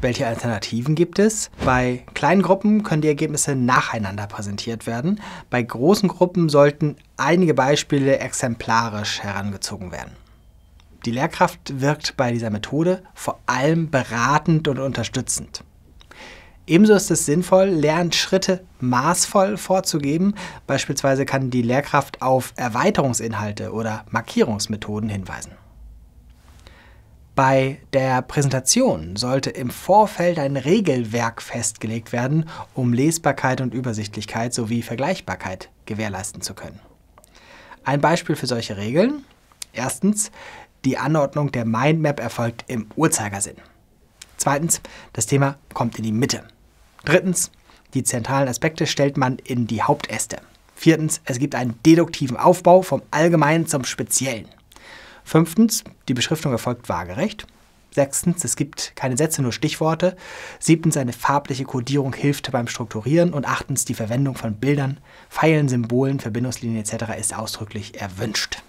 Welche Alternativen gibt es? Bei kleinen Gruppen können die Ergebnisse nacheinander präsentiert werden. Bei großen Gruppen sollten einige Beispiele exemplarisch herangezogen werden. Die Lehrkraft wirkt bei dieser Methode vor allem beratend und unterstützend. Ebenso ist es sinnvoll, Lernschritte maßvoll vorzugeben. Beispielsweise kann die Lehrkraft auf Erweiterungsinhalte oder Markierungsmethoden hinweisen. Bei der Präsentation sollte im Vorfeld ein Regelwerk festgelegt werden, um Lesbarkeit und Übersichtlichkeit sowie Vergleichbarkeit gewährleisten zu können. Ein Beispiel für solche Regeln. Erstens, die Anordnung der Mindmap erfolgt im Uhrzeigersinn. Zweitens, das Thema kommt in die Mitte. Drittens, die zentralen Aspekte stellt man in die Hauptäste. Viertens, es gibt einen deduktiven Aufbau vom Allgemeinen zum Speziellen. Fünftens, die Beschriftung erfolgt waagerecht. Sechstens, es gibt keine Sätze, nur Stichworte. Siebtens, eine farbliche Kodierung hilft beim Strukturieren. Und achtens, die Verwendung von Bildern, Pfeilen, Symbolen, Verbindungslinien etc. ist ausdrücklich erwünscht.